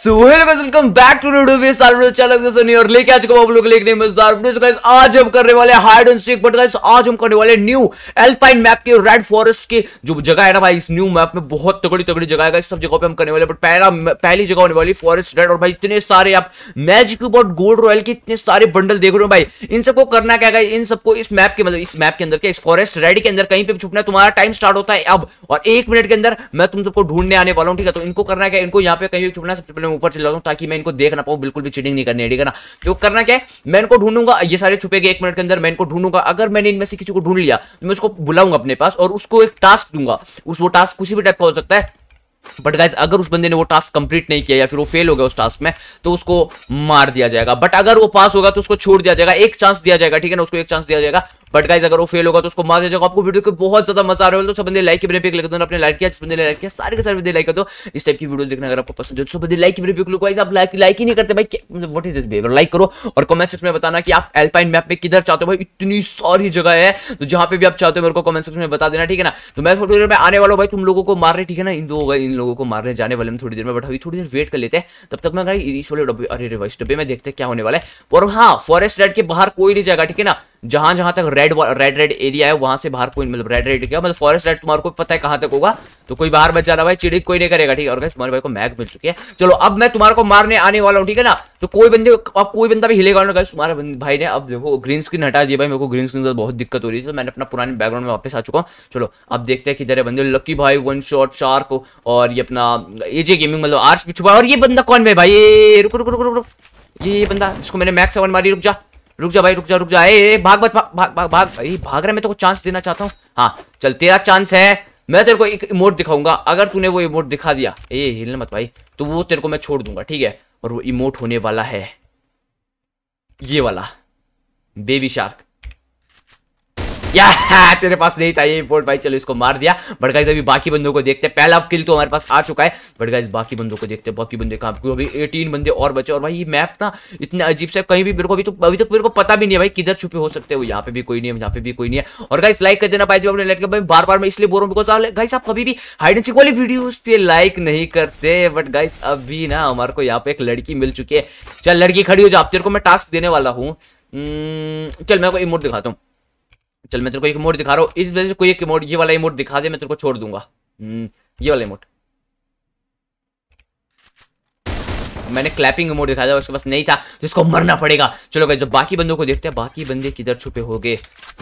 जो जगह है ना भाई मैप में बहुत तगड़ी तगड़ी जगह सब पे हम करने वाले बट पहला पहली जगह होने वाली फॉरेस्ट रेड और भाई इतने सारे आप मैजिक गोल्ड रॉयल के इतने सारे बंडल देख रहे हो भाई इन सबको करना क्या गाइस इन सबको इस मैप के मतलब इस मैप के अंदर इस फॉरेस्ट रेड के अंदर कहीं पे छुपना तुम्हारा टाइम स्टार्ट होता है अब और एक मिनट के अंदर मैं तुम सबको ढूंढने आने वाला हूँ ठीक है तो इनको करना क्या इनको यहाँ पे कहीं छुपना सबसे अपने ऊपर चला हूँ ताकि मैं इनको देख ना पाऊँ बिल्कुल भी चीटिंग नहीं करनी है ठीक है ना तो करना क्या है मैं इनको ढूंढूंगा ये सारे छुपे गए एक मिनट के अंदर मैं इनको ढूंढूंगा अगर मैंने इनमें से किसी को ढूंढ लिया तो मैं उसको बुलाऊंगा अपने पास और उसको एक टास्क दूंगा उस वो टास्क किसी भी टाइप का हो सकता है बट गाइज अगर उस बंदे ने वो टास्क कंप्लीट नहीं किया या फिर वो फेल हो गया उस टास्क में तो उसको मार दिया जाएगा बट अगर वो पास होगा तो उसको छोड़ दिया जाएगा एक चांस दिया जाएगा ठीक है ना उसको एक चांस दिया जाएगा बट गाइज अगर वो फेल होगा तो उसको मार देगा आपको वीडियो को बहुत ज्यादा मजा आ रहा है तो सब बंदे लाइक के पिक दो अपने लाइक किया बंदे लाइक किया सारे के सारे बंदे लाइक कर दो इस टाइप की वीडियो देखने अगर आपको पसंद हो तो सब बंदे लाइक के पिक लो गाइज आप लाइक लाइक ही नहीं करते भाई वट इज दिस लाइक करो और कमेंट सेक्शन में बताना कि आप एल्पाइन मैप में किधर चाहते हो भाई इतनी सारी जगह है तो जहां पे भी आप चाहते हो मेरे को कमेंट सेक्शन में बता देना ठीक है ना तो मैं थोड़ी देर में आने वाला भाई तुम लोगों को रहे ठीक है ना इन दो इन लोगों को मारने जाने वाले हम थोड़ी देर में बट अभी थोड़ी देर वेट कर लेते हैं तब तक मैं इस वाले डब्बे अरे डब्बे में देखते क्या होने वाला है और हाँ फॉरेस्ट रेड के बाहर कोई नहीं जाएगा ठीक है ना जहां जहां तक रेड रेड रेड एरिया है वहां से बाहर कोई मतलब रेड रेड क्या मतलब फॉरेस्ट रेड तुम्हारे को पता है कहां तक होगा तो कोई बाहर बच जाना भाई चिड़ी कोई नहीं करेगा ठीक है और गैस तुम्हारे भाई को मैग मिल चुकी है चलो अब मैं तुम्हारे को मारने आने वाला हूँ ठीक है ना तो कोई बंदे अब कोई बंदा भी हिलेगा ना गैस तुम्हारे भाई ने अब देखो ग्रीन स्क्रीन हटा दिया भाई मेरे को ग्रीन स्क्रीन का बहुत दिक्कत हो रही थी तो मैंने अपना पुराने बैकग्राउंड में वापस आ चुका हूँ चलो अब देखते हैं कि है बंदे लक्की भाई वन शॉट शार्क और ये अपना ये गेमिंग मतलब आर्ट्स भी छुपा और ये बंदा कौन भाई भाई रुक रुक रुक रुक ये बंदा इसको मैंने मैक्स वन मारी रुक जा रुक जा भाई रुक जा रुक जा ए, ए भाग मत भाग भाग भाग भाई भाग रहा मैं तो को चांस देना चाहता हूँ हाँ चल तेरा चांस है मैं तेरे को एक इमोट दिखाऊंगा अगर तूने वो इमोट दिखा दिया ए हिलने मत भाई तो वो तेरे को मैं छोड़ दूंगा ठीक है और वो इमोट होने वाला है ये वाला बेबी शार्क तेरे पास नहीं था ये इम्पोर्ट भाई चलो इसको मार दिया बट गाइज अभी बाकी बंदों को देखते हैं पहला किल तो हमारे पास आ चुका है बट गाइज बाकी बंदों को देखते हैं बाकी बंदे कहा अभी एटीन बंदे और बचे और भाई ये मैप ना इतना अजीब से कहीं भी मेरे को अभी तो अभी तक मेरे को पता भी नहीं है भाई किधर छुपे हो सकते हो यहाँ पे भी कोई नहीं है यहाँ पे भी कोई नहीं है और गाइस लाइक कर देना पाई अपने लड़के भाई बार बार मैं इसलिए बोल रहा हूँ बिकॉज गाइस आप कभी भी हाइड एंड सीक वाली वीडियो पे लाइक नहीं करते बट गाइस अभी ना हमारे को यहाँ पे एक लड़की मिल चुकी है चल लड़की खड़ी हो जाओ तेरे को मैं टास्क देने वाला हूँ hmm, चल मैं को इमोट दिखाता हूँ चल मैं तेरे को एक मोड दिखा रहा हूँ इस वजह से कोई एक मोड ये वाला इमोट दिखा दे मैं तेरे को छोड़ दूंगा हम्म, ये वाला इमोट मैंने क्लैपिंग मोड दिखाया था उसके पास नहीं था जिसको मरना पड़ेगा चलो गए बाकी बंदों को देखते हैं बाकी बंदे किधर छुपे हो गए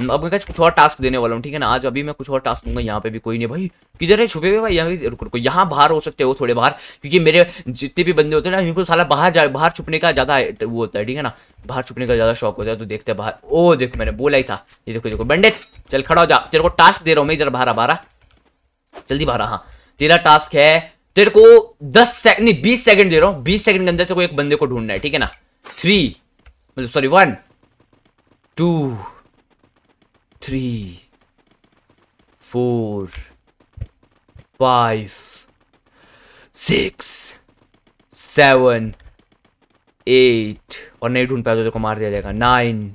अब मैं कुछ और टास्क देने वाला हूँ ठीक है ना आज अभी मैं कुछ और टास्क दूंगा यहाँ पे भी कोई नहीं भाई किधर है छुपे हुए भाई यहाँ रुको रुको यहाँ बाहर हो सकते हो थोड़े बाहर क्योंकि मेरे जितने भी बंदे होते हैं ना इनको सारा बाहर बाहर छुपने का ज़्यादा वो होता है ठीक है ना बाहर छुपने का ज़्यादा शौक होता है तो देखते बाहर ओ देखो मैंने बोला ही था ये देखो देखो बंडित चल खड़ा हो जा तेरे को टास्क दे रहा हूँ मैं इधर बाहर आ बारह जल्दी बाहर हाँ तेरा टास्क है तेरे को दस सेकंड नहीं बीस सेकंड दे रहा हूं बीस सेकंड के अंदर को एक बंदे को ढूंढना है ठीक है ना थ्री मतलब sorry one two three four five six seven eight और नहीं ढूंढ पाया तो तेरे को मार दिया जाएगा nine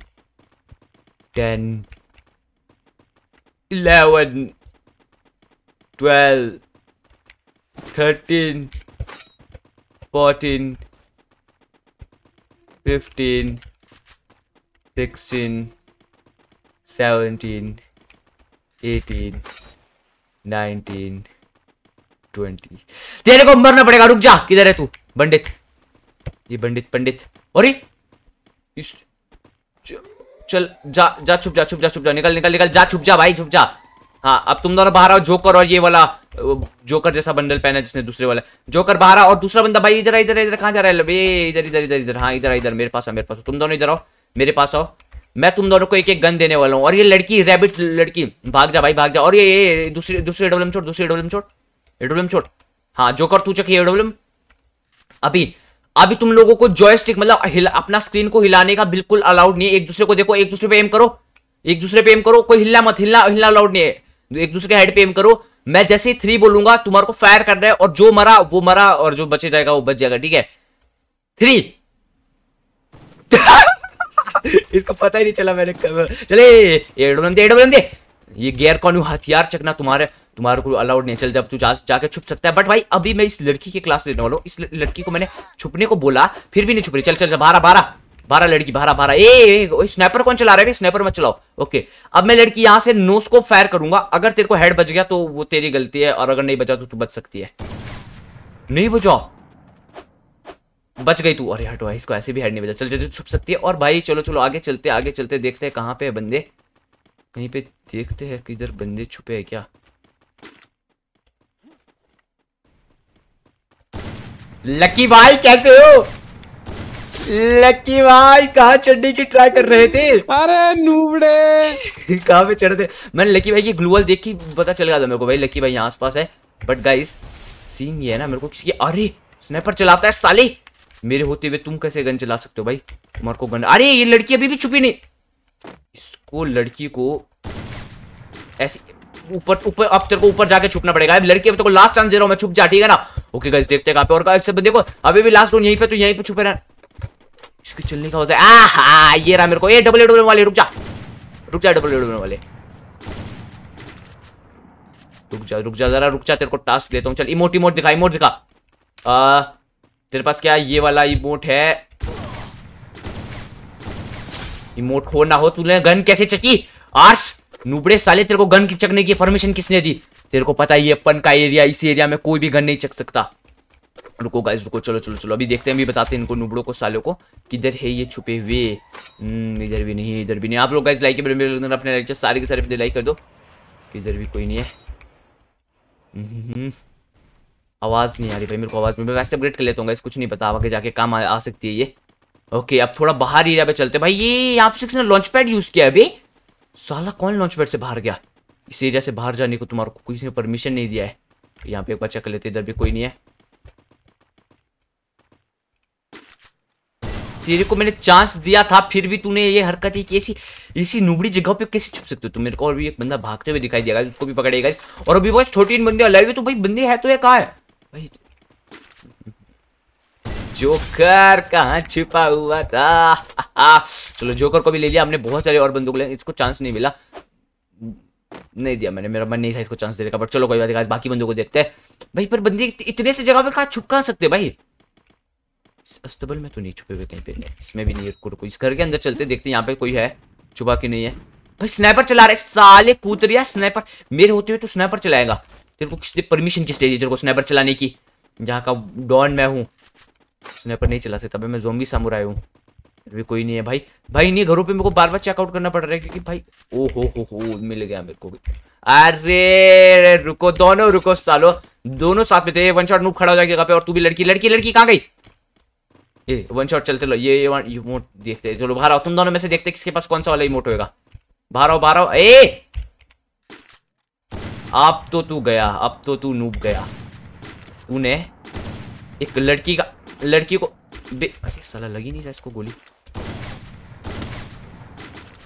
ten eleven twelve thirteen fourteen fifteen sixteen 17 eighteen nineteen twenty तेरे को मरना पड़ेगा रुक जा किधर है तू पंडित ये पंडित पंडित अरे चल जा जा छुप जा छुप जा छुप जा निकल निकल निकल जा छुप जा भाई छुप जा हाँ अब तुम दोनों बाहर आओ जोकर और ये वाला जोकर जैसा बंडल पहना जिसने दूसरे वाला जोकर बाहर आओ और दूसरा बंदा भाई इधर इधर इधर कहाँ जा रहा है इधर इधर इधर इधर हाँ इधर इधर मेरे पास आओ मेरे पास तुम दोनों इधर आओ मेरे पास आओ मैं तुम दोनों को एक एक गन देने वाला हूँ और ये लड़की रैबिट लड़की भाग जा भाई भाग जा और ये, ये दूसरी दूसरी एडोलम छोड़ दूसरी एडोलम छोड़ एडोलम छोड़ हाँ जोकर तू चकिए एडोलम अभी अभी तुम लोगों को जॉयस्टिक मतलब अपना स्क्रीन को हिलाने का बिल्कुल अलाउड नहीं है एक दूसरे को देखो एक दूसरे पे एम करो एक दूसरे पे एम करो कोई हिलना मत हिलना हिलना अलाउड नहीं है एक दूसरे के हेड पे एम करो मैं जैसे ही थ्री बोलूंगा तुम्हारे को फायर कर है और जो मरा वो मरा और जो बचे जाएगा वो बच जाएगा ठीक है थ्री इसको पता ही नहीं चला मैंने चले एडोलम ये गैर कौन हथियार चकना तुम्हारे तुम्हारे को अलाउड नहीं चल जब तू जा जाके छुप सकता है बट भाई अभी मैं इस लड़की की क्लास लेने वाला हूँ इस लड़की को मैंने छुपने को बोला फिर भी नहीं छुप रही चल चल बारह बारह बारह लड़की बारह बारह ए, ए ए स्नैपर कौन चला रहा है स्नैपर मत चलाओ ओके अब मैं लड़की यहाँ से नो स्कोप फायर करूंगा अगर तेरे को हेड बच गया तो वो तेरी गलती है और अगर नहीं बचा तो तू बच सकती है नहीं बचाओ बच गई तू अरे हटो इसको ऐसे भी हेड नहीं बचा चल जल्दी छुप सकती है और भाई चलो चलो आगे चलते आगे चलते देखते हैं कहाँ पे है बंदे कहीं पे देखते हैं कि इधर बंदे छुपे हैं क्या लकी भाई कैसे हो लकी भाई कहा चढ़ने की ट्राई कर रहे थे अरे नूबड़े कहा पे चढ़ते मैंने लकी भाई की ग्लूअल देखी पता चल गया था मेरे को भाई लकी भाई यहाँ आस है बट गाइस सीन ये है ना मेरे को किसी अरे स्नैपर चलाता है साली मेरे होते हुए तुम कैसे गन चला सकते हो भाई तुम्हारे को गन अरे ये लड़की अभी भी छुपी नहीं इसको लड़की को ऐसी ऊपर ऊपर अब तेरे को ऊपर जाके छुपना पड़ेगा अब लड़की अब तेरे को लास्ट चांस दे रहा हूँ मैं छुप जा ठीक है ना ओके गाइस देखते हैं कहाँ पे और गाइस देखो अभी भी लास्ट रोन यहीं पे तो यहीं पे छुपे रहना इसके चलने का होता है आ ये रहा मेरे को ए डबल डबल वाले रुक जा रुक जा डबल डबल वाले रुक जा रुक जा जरा रुक जा तेरे को टास्क लेता हूँ चल इमोट इमोट दिखा इमोट दिखा आ, तेरे पास क्या ये वाला इमोट है इमोट हो ना हो तूने गन कैसे चकी आर्स नुबड़े साले तेरे को गन की चकने की परमिशन किसने दी तेरे को पता ही है अपन का एरिया इस एरिया में कोई भी गन नहीं चक सकता रुको गाइस रुको चलो चलो चलो अभी देखते हैं अभी बताते हैं इनको नुबड़ो को सालों को किधर है ये छुपे हुए हम्म, इधर भी नहीं इधर भी नहीं आप लोग गाइस लाइक अपने लाइक सारे के सारे लाइक कर दो किधर भी कोई नहीं है हम्म, आवाज़ नहीं आ रही भाई मेरे को आवाज़ में मैं वैसे अपग्रेड कर लेता हूँ गाइस कुछ नहीं पता आगे जाके काम आ, आ सकती है ये ओके अब थोड़ा बाहर एरिया पे चलते भाई ये आप पे किसने लॉन्च पैड यूज़ किया अभी साला कौन लॉन्च पैड से बाहर गया इस एरिया से बाहर जाने को तुम्हारे को किसी ने परमिशन नहीं दिया है यहाँ पे एक बार चेक कर लेते इधर भी कोई नहीं है तेरे को मैंने चांस दिया था फिर भी तूने ये हरकत ही की ऐसी इसी नुबड़ी जगह पे कैसे छुप सकते हो तुम मेरे को और भी एक बंदा भागते हुए दिखाई दिया उसको भी पकड़ेगा और अभी बस छोटी बंदे अलग है तो भाई बंदे है तो ये कहा है भाई जोकर कहाँ छिपा हुआ था चलो जोकर को भी ले लिया हमने बहुत सारे और बंदूक ले इसको चांस नहीं मिला नहीं दिया मैंने मेरा मन नहीं था इसको चांस देने का बट चलो कोई बात नहीं बाकी बंदों को देखते हैं भाई पर बंदी इतने से जगह पे कहा छुप कहा सकते भाई अस्तबल में तो नहीं छुपे हुए कहीं पे नहीं इसमें भी नहीं है इस घर के अंदर चलते देखते यहाँ पे कोई है छुपा कि नहीं है भाई स्नैपर चला रहे साले कूद रिया स्नाइपर मेरे होते हुए तो स्नैपर चलाएगा तेरे को किसने परमिशन किसने दी तेरे को स्नैपर चलाने की जहाँ का डॉन मैं हूँ स्नैपर नहीं चला सकता मैं जोम्बी सामुराई हूँ भी कोई नहीं है भाई भाई नहीं घरों पे मेरे को बार बार चेकआउट करना पड़ रहा है क्योंकि भाई ओ हो हो हो मिल गया मेरे को भी अरे रुको दोनों रुको सालो दोनों साथ में थे वन शॉट नूप खड़ा हो जाएगा पे और तू भी लड़की लड़की लड़की कहाँ गई ये वन शॉट चलते लो ये ये इमोट देखते चलो बाहर आओ तुम दोनों में से देखते किसके पास कौन सा वाला इमोट होगा बाहर आओ बाहर आओ ए अब तो तू गया अब तो तू नूब गया तूने एक लड़की का लड़की को बे अरे साला लगी नहीं रहा इसको गोली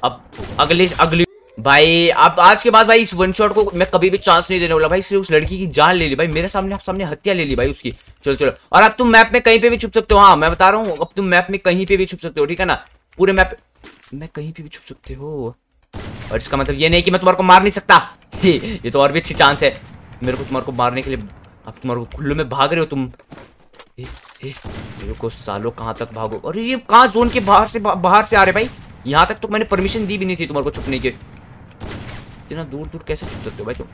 अब अगले अगली भाई आप आज के बाद भाई इस वन शॉट को मैं कभी भी चांस नहीं देने वाला भाई सिर्फ उस लड़की की जान ले ली भाई मेरे सामने आप सामने हत्या ले ली भाई उसकी चलो चलो और अब तुम मैप में कहीं पे भी छुप सकते हो हाँ मैं बता रहा हूँ अब तुम मैप में कहीं पे भी छुप सकते हो ठीक है ना पूरे मैप मैं कहीं पे भी छुप सकते हो और इसका मतलब ये नहीं कि मैं तुम्हारे को मार नहीं सकता ये तो और भी अच्छी चांस है मेरे को तुम्हारे को मारने के लिए अब तुम्हारे को खुल्लू में भाग रहे हो तुम मेरे को सालों कहाँ तक भागो और ये कहाँ जोन के बाहर से बाहर से आ रहे भाई यहाँ तक तो मैंने परमिशन दी भी नहीं थी तुम्हारे को छुपने के इतना दूर दूर कैसे छुप सकते हो भाई तुम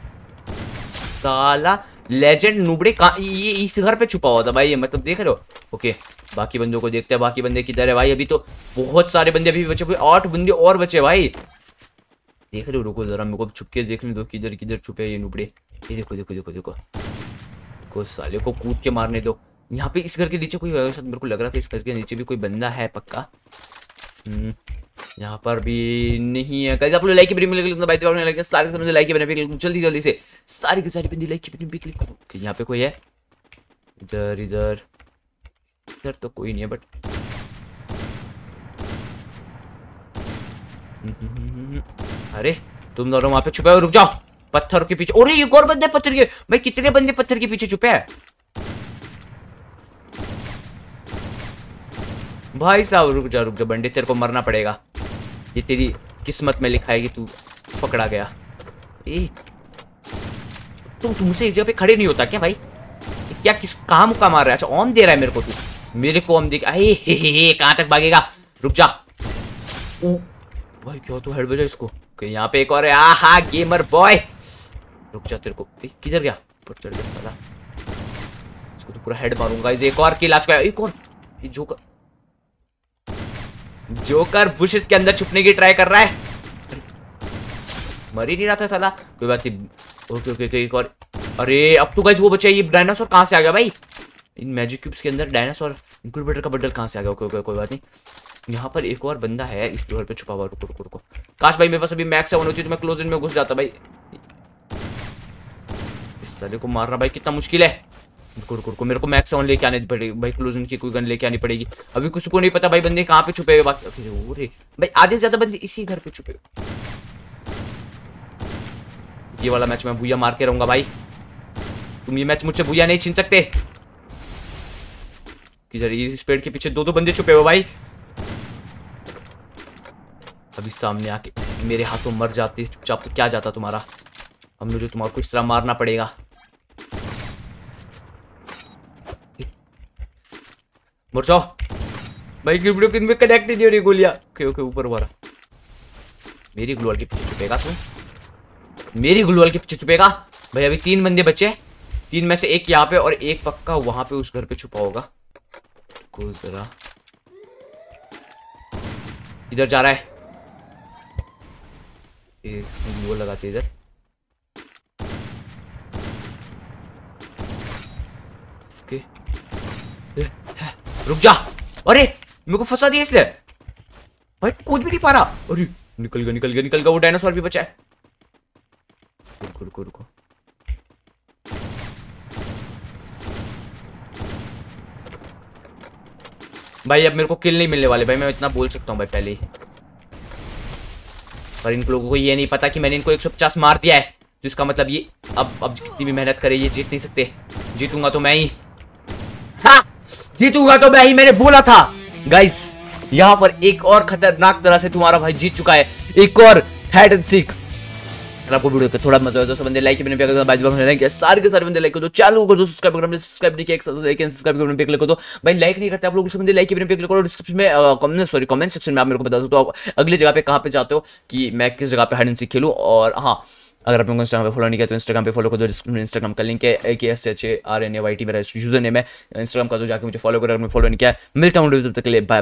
साला लेजेंड नुबड़े का ये इस घर पे छुपा हुआ था भाई ये मतलब देख रहे हो ओके बाकी बंदों को देखते हैं बाकी बंदे किधर है भाई अभी तो बहुत सारे बंदे अभी बचे हुए आठ बंदे और बचे भाई देख रहे हो रुको जरा मेरे को छुप के देखने दो किधर किधर छुपे ये नुबड़े ये देखो देखो देखो देखो को साले को कूद के मारने दो यहाँ पे इस घर के नीचे कोई मेरे को लग रहा था इस घर के नीचे भी कोई बंदा है पक्का हम्म। यहाँ पर भी नहीं है गाइस आप लोग लाइक भी नहीं क्लिक बाइक पे लाइक सारे के लाइक बने भी जल्दी जल्दी से सारी की सारी बंदी लाइक बटन पे क्लिक करो ओके यहाँ पे कोई है इधर इधर इधर तो कोई नहीं है बट हम्म, अरे तुम दोनों वहां पे छुपे हो रुक जाओ पत्थर के पीछे अरे ये और बंदे पत्थर के भाई कितने बंदे पत्थर के पीछे छुपे हैं भाई साहब रुक जाओ रुक जाओ बंडे तेरे को मरना पड़ेगा ये तेरी किस्मत में लिखा है कि तू पकड़ा गया ए तुम तो तुमसे एक जगह पे खड़े नहीं होता क्या भाई क्या किस काम का मार रहा है अच्छा ओम दे रहा है मेरे को तू मेरे को ओम दे अरे कहाँ तक भागेगा रुक जा ओ भाई क्यों तू हेड बजा इसको यहाँ पे एक और है आहा गेमर बॉय रुक जा तेरे को किधर गया ऊपर चढ़ गया साला इसको तो पूरा हेड मारूंगा इसे एक और किल आ चुका है एक और ये जोकर जोकर बुशेस के अंदर छुपने की ट्राई कर रहा है मर ही नहीं रहा था साला कोई बात नहीं ओके ओके ओके एक और अरे अब तो गाइज वो बचा ये डायनासोर कहाँ से आ गया भाई इन मैजिक क्यूब्स के अंदर डायनासोर इंक्यूबेटर का बंडल कहाँ से आ गया ओके ओके कोई बात नहीं यहाँ पर एक और बंदा है इस डोर पे छुपा हुआ रुको रुको रुको काश भाई मेरे पास अभी मैक्स सेवन होती तो मैं क्लोज इन में घुस जाता भाई इस साले को मारना भाई कितना मुश्किल है रुको रुको मेरे को मैक्स साउंड लेके आने पड़ेगी भाई क्लोजन की कोई गन लेके आनी पड़ेगी अभी कुछ को नहीं पता भाई बंदे कहाँ पे छुपे हुए बाकी अरे भाई आधे ज्यादा बंदे इसी घर पे छुपे हुए ये वाला मैच मैं भूया मार के रहूंगा भाई तुम ये मैच मुझसे भूया नहीं छीन सकते किधर ये इस पेड़ के पीछे दो दो बंदे छुपे हुए भाई अभी सामने आके मेरे हाथों मर जाते चुपचाप तो क्या जाता तुम्हारा अब मुझे तुम्हारा कुछ तरह मारना पड़ेगा मर जाओ भाई की वीडियो किन में कनेक्ट नहीं हो रही गोलियां ओके ओके ऊपर वाला मेरी ग्लोवाल के पीछे छुपेगा तू मेरी ग्लोवाल के पीछे छुपेगा भाई अभी तीन बंदे बचे तीन में से एक यहाँ पे और एक पक्का वहां पे उस घर पे छुपा होगा जरा इधर जा रहा है एक लगा लगाते इधर रुक जा अरे मेरे को फंसा दिया इसलिए भाई कूद भी नहीं पा रहा अरे निकल गया निकल गया निकल गया वो डायनासोर भी बचा है रुको रुको रुको भाई अब मेरे को किल नहीं मिलने वाले भाई मैं इतना बोल सकता हूँ भाई पहले ही पर इन लोगों को ये नहीं पता कि मैंने इनको 150 मार दिया है जिसका तो मतलब ये अब अब जितनी भी मेहनत करे ये जीत नहीं सकते जीतूंगा तो मैं ही जीतूंगा तो मैं ही मैंने बोला था गाइस यहाँ पर एक और खतरनाक तरह से तुम्हारा भाई जीत चुका है एक और हेड एंड सीख आपको वीडियो का थोड़ा मजा आया तो बंदे लाइक बने प्यार बाजू में रहेंगे सारे के सारे बंदे लाइक दो चालू को सब्सक्राइब नहीं किया तो भाई लाइक नहीं करते आप लोग बंदे लाइक बने पे लिखो डिस्क्रिप्शन में कमेंट सॉरी कमेंट सेक्शन में आप मेरे को बता दो तो आप अगली जगह पे कहाँ पे जाते हो कि मैं किस जगह पे हाइड एंड सीख खेलूँ और हाँ अगर आप लोगों को इंस्टाग्राम पे फॉलो नहीं किया तो इंस्टाग्राम पे फॉलो कर दो इंस्टाग्राम का लिंक है A K S H A R N A Y T मेरा यूजर नेम है इंस्टाग्राम का तो जाकर मुझे फॉलो करो अगर मैं फॉलो नहीं किया मिलता हूँ तब तक के लिए बाय